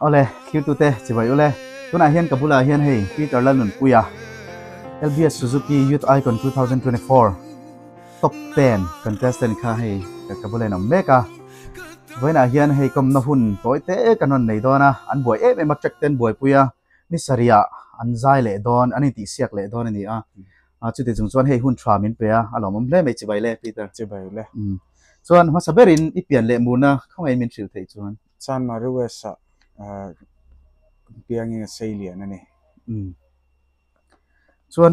ole khiu tu te chỉ vậy ole tu na hiền kabula hiền hei khi trở lên lần puya LBS Suzuki Youth Icon 2024 top 10 contestant kha hei kabula nam meka với na hiền hei kom na hun tối te e kanon nei dona an buổi em em chắc ten buổi puya ni saria an zai le don ani ti siak le don ni a a chu te chung chuan hei hun thra min pe a alom om hle me chi bai le peter chi bai le mm. chuan ma saberin ipian le muna khong ai min thil thei chuan chan ma ruwa sa piang nge sei lian ani um chuan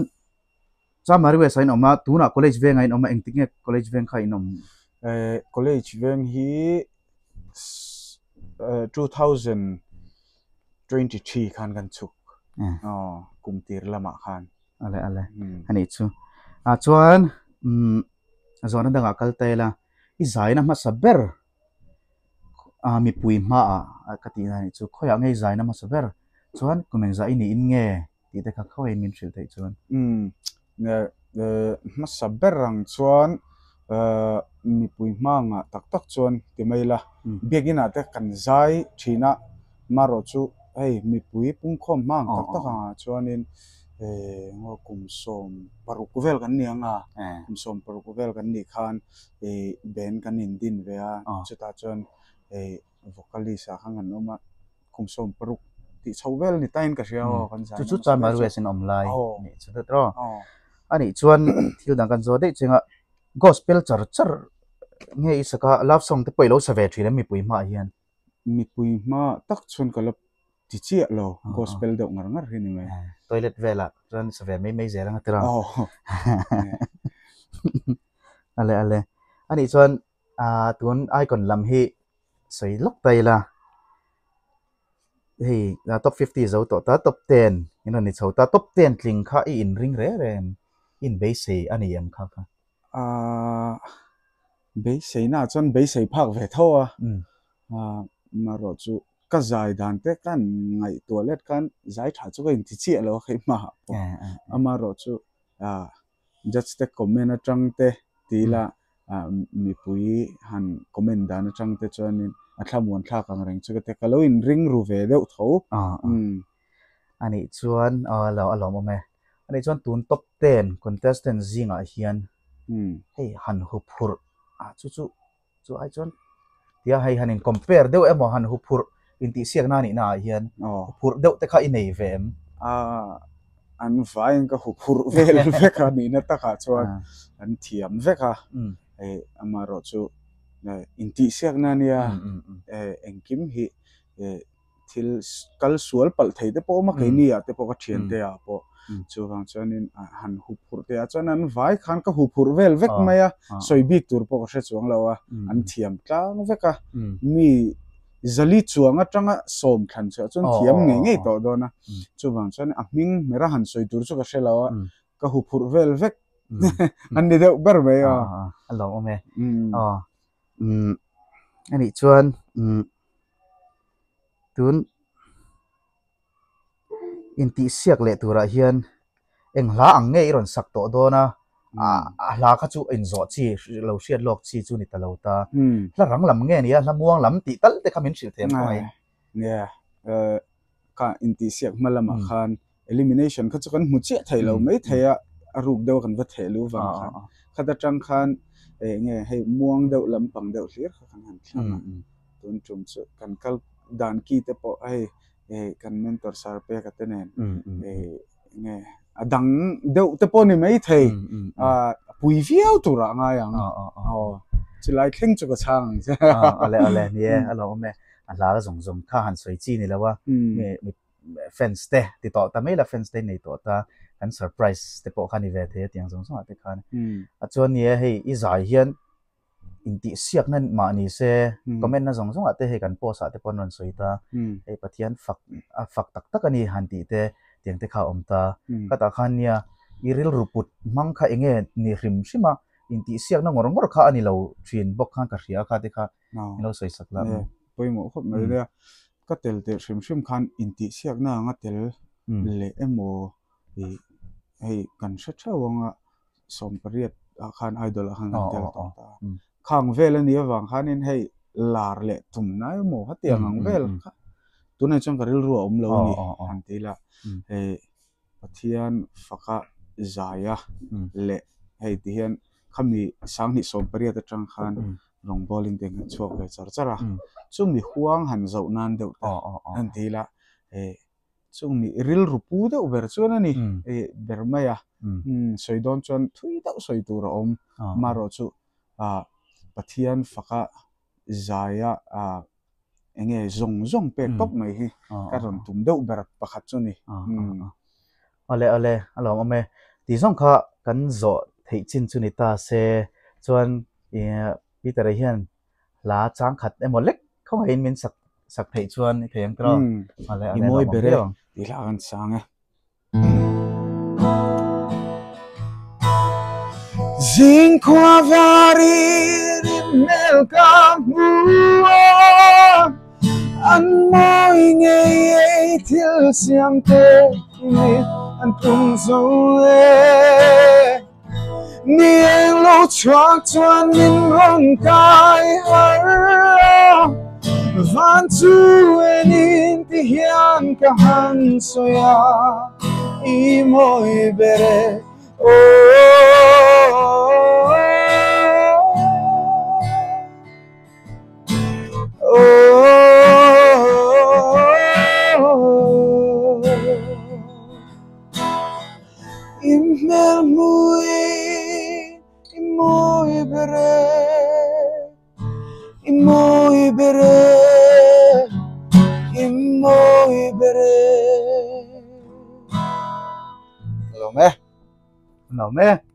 cha mari we sain oma tuna college veng ain oma engting nge college veng khai nom college veng hi 2023 khan gan chuk ờ cùng tir lama khan ale ale ấy chu à chuan um zona danga kalte cái i zaina mà saber à mi pui ma à cái tí này chú khơi ngay dài năm số ver chuan của mình dài ní in nghe tí ta khắc khơi mình chịu thấy chuan um nè mà số ver rằng chuan mi pui ma ngà tắc tắc chuan thì mấy là biết cái nào ta cần dài chỉ na mà rồi chú hey mi pui pung khom mang tắc oh, tắc à oh, ah. oh. chuan in eh, ngo kum som paru kuvel kan ni anga eh. kum som paru kuvel kan ni khan e ben kan in din ve a chuta chuan e vocalist a khangan oma kumsom paruk ti chovel ni tain ka sia kan sa chu chu cha ma ruesin omlai ni chu da tro ani chuan thil dang kan zo de chenga gospel char char nge isaka love song te poilo save thri mi pui ma hian mi pui ma tak chun kalap ti chi lo gospel do ngar ngar hini mai toilet vela chuan save mai mai zera ngatra ale ale ani chuan a à, tun icon lam hi say lúc tay là thì là top 50 dấu tổ top 10 nhưng mà nít ta top 10 linh khá in ring rẻ rẻ in base anh à, em khá khá à base na chon base park về thôi à à mà rồi chú cái giải đàn tết cái ngày tuổi lết cái giải thả chú cái thì chia lo khi mà à mà rồi chú à just the comment ở trong tết thì ừ. là mi pui han comment dan chang te chuanin a thlamuan thla kang reng chu te kalo in ring ru ve deuh tho hmm. ani chuan a lo a lo ma me ani chuan tun top 10 contestant zinga hian hmm. hei han hu phur a chu chu chu ai chuan tia hai hanin compare deuh emo han hu phur in ti siak na ni na hian phur deuh te kha i nei vem a an vai ka hu phur vel veka ni na ta kha chuan an thiam veka hmm. amaro chu inti siak na nia engkim hi thil kal sual pal thei te po ma kai nia te po ka thian te a po chu wang chuan in han hu phur te a chuan an vai khan ka hu phur vel vek mai a soi bik tur po ka hre chuang lo a an thiam tlang vek a mi zali chuanga tanga som khan chu chuan thiam nge nge to dona chu wang chuan a hming mera han soi tur chu ka hre lo a ka hu phur vel vek มันเดี๋ยวเบอร์ไปอ๋อฮัลโหลแม่อ๋ออืมอันนี้ชวนอืมตุนอินติเสียกเลตัวระเฮียนเอ็งลาอังเงยรอนสักตัวโดนะอ่าลาก็จูอินจอดชีเราเชียดลอกชีจูนิตะเราตาแล้วหลังลำเงี้ยนี่ละม่วงลำติตั้งแต่คำเห็นสิเทมไปเนี่ยเอ่อการอินติเสียกมาละมาคัน elimination ก็จะกันมุเชะไทยเราไม่ไทยอ่ะรูปเดียวกันวัดเทลูวังคัขัดจังขันเองให้ม่วงเดียวลำปังเดียวเสียขันหันที่มันตุนจุ่มสุกันกัลดานกีเตปอไอ้เอกันเมนตร์สารเปียกันเนียเอไงดังเดียวเตปอนี่ไม่เทอ่าปุยเฟี้ยวตัวอะไรอย่างอ๋อจะไล่เข่งจุกช่างอะไรอะไรเนี่ยเราแม่อัไรก็สงสงข้าหันสวยจีนี่แล้วว่ามีมี fans te ti to ta mai la fans te nei to ta an surprise te po khani ve the tiang zong zong ate khan a chuan ye hei i zai hian in ti siak nan ma ni se comment na zong zong ate he kan post ate pon ron soi ta hei pathian fak a fak tak tak ani han ti te tiang te kha om ta ka ta khan nia iril ruput mang kha enge ni hrim shima in ti siak na ngor ngor kha ani lo thin bok khan ka hria kha te kha lo soi sak la poimo khop ma ừ. le ก็เตลเตลชิมชิมคันอินทิเชียกน่างเตลเลเอโมไอไอกันชัชาวงา่ะสมปรียอาคารไอดอลหังเตลตองตาขังเวลนี้วังคันนีนให้ลาร์เลตุมนายโมฮัตยังขังเวลค่ะตัวนี้จังกระรัวอมเลยนี่อันตีละเฮปัทยันฟักะจายะเลให้ที่ยันขมีสังนิสมปรียตจังขัน rong bowling te ngan chuak ve char chara ừ. chung mi huang han zo nan deuh ta an ti là, e chung mi ril rupu de uber chuan ani e berma ya soidon chuan thui đâu soi tu ra om mà rồi chú à, maro chu a pathian faka zaya a enge zong zong pek tok mai hi ka ron tum deuh ber pakhat chu ni ole ole alo ame ti zong kha kan zo thei chin chu ni ta se chuan Peter hiện lá trang khát em một lek không hay mình sắc sắc thấy chuan thấy anh tao mà lại anh môi bể đi là anh sang à Zin qua vari nel campo anh môi nghe ấy thiếu xiêm tê anh tung dấu em 年老錯在面孔界啊，凡主嘅年啲香嘅汗水啊，已冇別嘅哦。ibere himno ibere Salome Salome